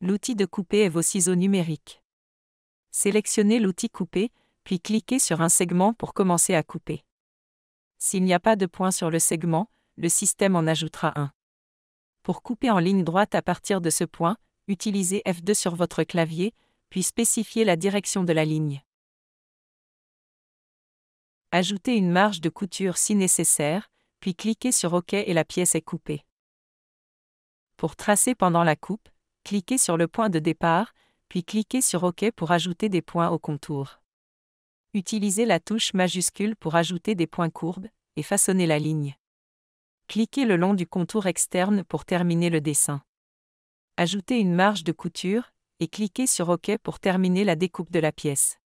L'outil de couper est vos ciseaux numériques. Sélectionnez l'outil couper, puis cliquez sur un segment pour commencer à couper. S'il n'y a pas de point sur le segment, le système en ajoutera un. Pour couper en ligne droite à partir de ce point, utilisez F2 sur votre clavier, puis spécifiez la direction de la ligne. Ajoutez une marge de couture si nécessaire, puis cliquez sur OK et la pièce est coupée. Pour tracer pendant la coupe, Cliquez sur le point de départ, puis cliquez sur OK pour ajouter des points au contour. Utilisez la touche majuscule pour ajouter des points courbes et façonner la ligne. Cliquez le long du contour externe pour terminer le dessin. Ajoutez une marge de couture et cliquez sur OK pour terminer la découpe de la pièce.